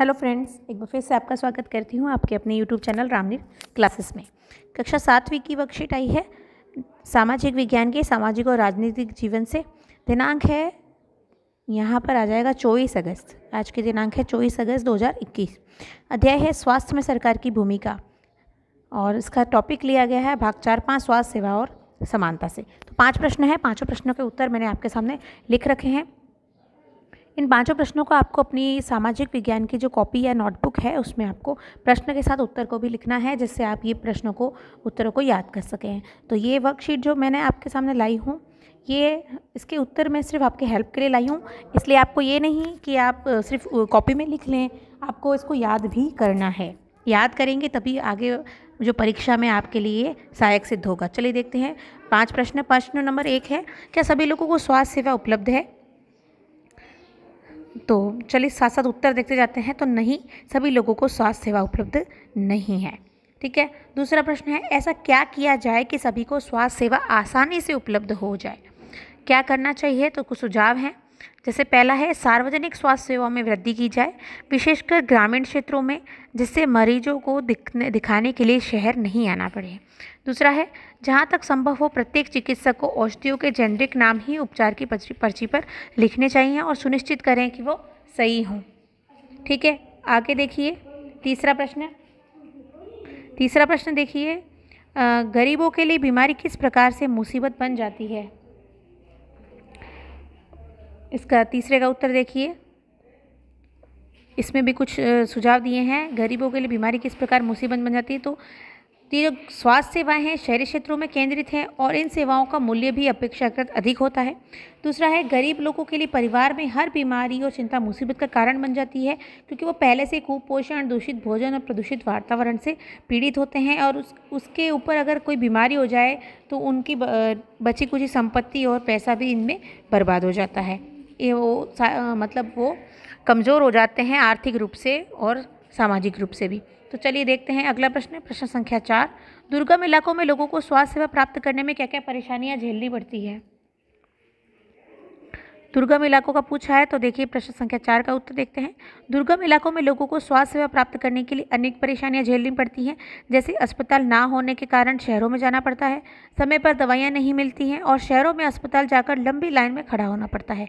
hello friends एक बार फिर से आपका स्वागत करती हूँ आपके अपने यूट्यूब चैनल रामनीर क्लासेस में कक्षा सातवीं की वर्कशीट आई है सामाजिक विज्ञान के सामाजिक और राजनीतिक जीवन से दिनांक है यहाँ पर आ जाएगा चौबीस अगस्त आज के दिनांक है चौबीस अगस्त 2021 अध्याय है स्वास्थ्य में सरकार की भूमिका और इसका टॉपिक लिया गया है भाग चार पाँच स्वास्थ्य सेवा और समानता से तो पाँच प्रश्न है पाँचों प्रश्नों के उत्तर मैंने आपके सामने लिख रखे हैं इन पांचों प्रश्नों को आपको अपनी सामाजिक विज्ञान की जो कॉपी या नोटबुक है उसमें आपको प्रश्न के साथ उत्तर को भी लिखना है जिससे आप ये प्रश्नों को उत्तरों को याद कर सकें तो ये वर्कशीट जो मैंने आपके सामने लाई हूँ ये इसके उत्तर मैं सिर्फ आपके हेल्प के लिए लाई हूँ इसलिए आपको ये नहीं कि आप सिर्फ कॉपी में लिख लें आपको इसको याद भी करना है याद करेंगे तभी आगे जो परीक्षा में आपके लिए सहायक सिद्ध होगा चलिए देखते हैं पांच प्रश्न प्रश्न नंबर एक है क्या सभी लोगों को स्वास्थ्य सेवा उपलब्ध है तो चलिए साथ साथ उत्तर देखते जाते हैं तो नहीं सभी लोगों को स्वास्थ्य सेवा उपलब्ध नहीं है ठीक है दूसरा प्रश्न है ऐसा क्या किया जाए कि सभी को स्वास्थ्य सेवा आसानी से उपलब्ध हो जाए क्या करना चाहिए तो कुछ सुझाव हैं जैसे पहला है सार्वजनिक स्वास्थ्य सेवाओं में वृद्धि की जाए विशेषकर ग्रामीण क्षेत्रों में जिससे मरीजों को दिखने दिखाने के लिए शहर नहीं आना पड़े दूसरा है जहाँ तक संभव हो प्रत्येक चिकित्सक को औषधियों के जेनरिक नाम ही उपचार की पर्ची पर्ची पर लिखने चाहिए और सुनिश्चित करें कि वो सही हों ठीक है आगे देखिए तीसरा प्रश्न तीसरा प्रश्न देखिए गरीबों के लिए बीमारी किस प्रकार से मुसीबत बन जाती है इसका तीसरे का उत्तर देखिए इसमें भी कुछ सुझाव दिए हैं गरीबों के लिए बीमारी किस प्रकार मुसीबत बन जाती है तो ये जो स्वास्थ्य सेवाएं हैं शहरी क्षेत्रों में केंद्रित हैं और इन सेवाओं का मूल्य भी अपेक्षाकृत अधिक होता है दूसरा है गरीब लोगों के लिए परिवार में हर बीमारी और चिंता मुसीबत का कारण बन जाती है क्योंकि वो पहले से कुपोषण दूषित भोजन और प्रदूषित वातावरण से पीड़ित होते हैं और उस उसके ऊपर अगर कोई बीमारी हो जाए तो उनकी बची कुची संपत्ति और पैसा भी इनमें बर्बाद हो जाता है ये वो मतलब वो कमज़ोर हो जाते हैं आर्थिक रूप से और सामाजिक रूप से भी तो चलिए देखते हैं अगला प्रश्न प्रश्न संख्या चार दुर्गम इलाकों में लोगों को स्वास्थ्य सेवा प्राप्त करने में क्या क्या परेशानियाँ झेलनी पड़ती है दुर्गम इलाकों का पूछा है तो देखिए प्रश्न संख्या चार का उत्तर देखते हैं दुर्गम इलाकों में लोगों को स्वास्थ्य सेवा प्राप्त करने के लिए अनेक परेशानियां झेलनी पड़ती हैं जैसे अस्पताल ना होने के कारण शहरों में जाना पड़ता है समय पर दवाइयाँ नहीं मिलती हैं और शहरों में अस्पताल जाकर लंबी लाइन में खड़ा होना पड़ता है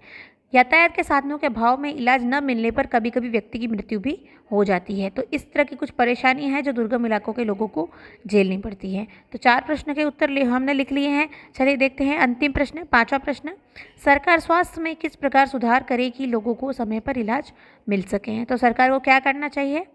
यातायात के साधनों के अभाव में इलाज न मिलने पर कभी कभी व्यक्ति की मृत्यु भी हो जाती है तो इस तरह की कुछ परेशानी है जो दुर्गम इलाकों के लोगों को झेलनी पड़ती है तो चार प्रश्न के उत्तर हमने लिख लिए हैं चलिए देखते हैं अंतिम प्रश्न पाँचवा प्रश्न सरकार स्वास्थ्य में किस प्रकार सुधार करे कि लोगों को समय पर इलाज मिल सके तो सरकार को क्या करना चाहिए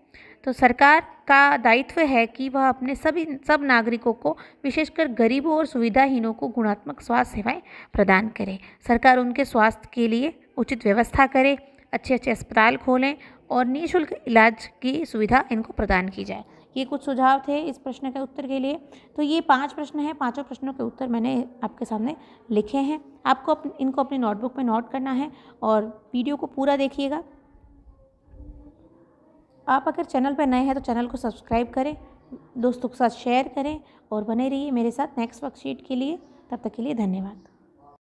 तो सरकार का दायित्व है कि वह अपने सभी सब नागरिकों को विशेषकर गरीबों और सुविधाहीनों को गुणात्मक स्वास्थ्य सेवाएं प्रदान करे सरकार उनके स्वास्थ्य के लिए उचित व्यवस्था करें अच्छे अच्छे अस्पताल खोलें और निःशुल्क इलाज की सुविधा इनको प्रदान की जाए ये कुछ सुझाव थे इस प्रश्न के उत्तर के लिए तो ये पांच प्रश्न हैं पांचों प्रश्नों के उत्तर मैंने आपके सामने लिखे हैं आपको अप इनको अपनी नोटबुक में नोट करना है और वीडियो को पूरा देखिएगा आप अगर चैनल पर नए हैं तो चैनल को सब्सक्राइब करें दोस्तों के साथ शेयर करें और बने रहिए मेरे साथ नेक्स्ट वर्कशीट के लिए तब तक के लिए धन्यवाद